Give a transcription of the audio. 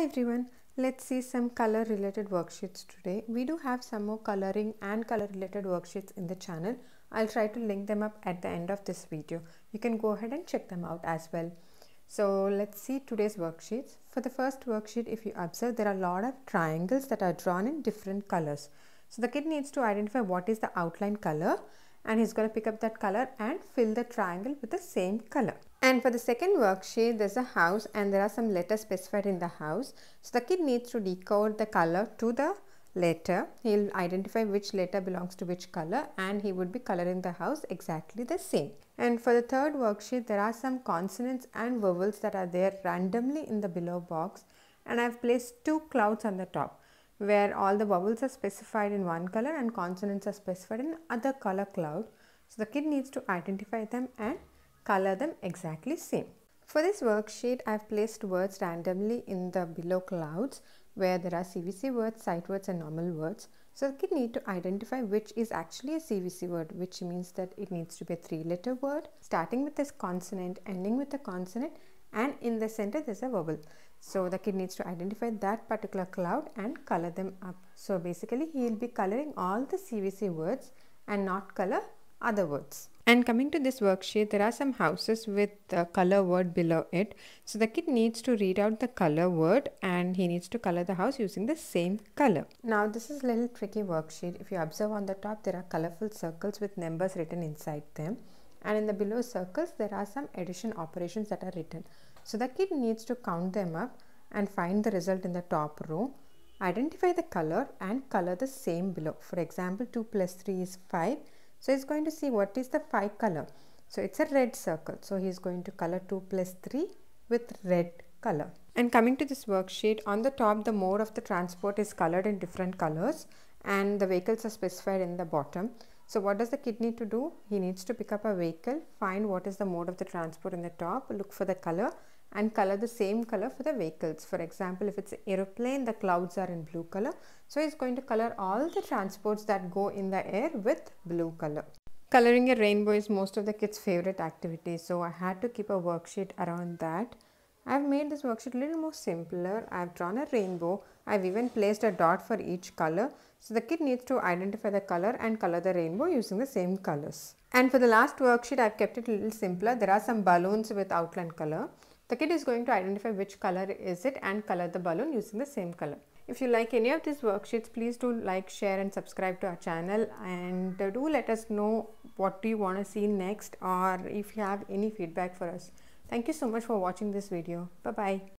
Hi everyone, let's see some color related worksheets today. We do have some more coloring and color related worksheets in the channel. I'll try to link them up at the end of this video. You can go ahead and check them out as well. So let's see today's worksheets. For the first worksheet, if you observe, there are a lot of triangles that are drawn in different colors. So the kid needs to identify what is the outline color and he's going to pick up that color and fill the triangle with the same color. And for the second worksheet, there's a house and there are some letters specified in the house. So the kid needs to decode the color to the letter. He'll identify which letter belongs to which color and he would be coloring the house exactly the same. And for the third worksheet, there are some consonants and vowels that are there randomly in the below box and I've placed two clouds on the top where all the vowels are specified in one color and consonants are specified in other color cloud. So the kid needs to identify them and color them exactly same. For this worksheet, I've placed words randomly in the below clouds where there are CVC words, sight words and normal words. So the kid need to identify which is actually a CVC word, which means that it needs to be a three letter word, starting with this consonant, ending with a consonant and in the center there's a bubble. So the kid needs to identify that particular cloud and color them up. So basically he will be coloring all the CVC words and not color other words. And coming to this worksheet, there are some houses with the color word below it. So the kid needs to read out the color word and he needs to color the house using the same color. Now this is a little tricky worksheet. If you observe on the top, there are colorful circles with numbers written inside them and in the below circles there are some addition operations that are written. So the kid needs to count them up and find the result in the top row. Identify the color and color the same below. For example 2 plus 3 is 5. So he's going to see what is the 5 color. So it's a red circle. So he's going to color 2 plus 3 with red color. And coming to this worksheet, on the top the mode of the transport is colored in different colors and the vehicles are specified in the bottom. So what does the kid need to do? He needs to pick up a vehicle, find what is the mode of the transport in the top, look for the color and color the same color for the vehicles. For example, if it's an aeroplane, the clouds are in blue color. So he's going to color all the transports that go in the air with blue color. Coloring a rainbow is most of the kids favorite activity. So I had to keep a worksheet around that. I have made this worksheet a little more simpler. I have drawn a rainbow. I have even placed a dot for each color. So the kid needs to identify the color and color the rainbow using the same colors. And for the last worksheet, I have kept it a little simpler. There are some balloons with outline color. The kid is going to identify which color is it and color the balloon using the same color. If you like any of these worksheets, please do like, share and subscribe to our channel and uh, do let us know what do you want to see next or if you have any feedback for us. Thank you so much for watching this video. Bye-bye.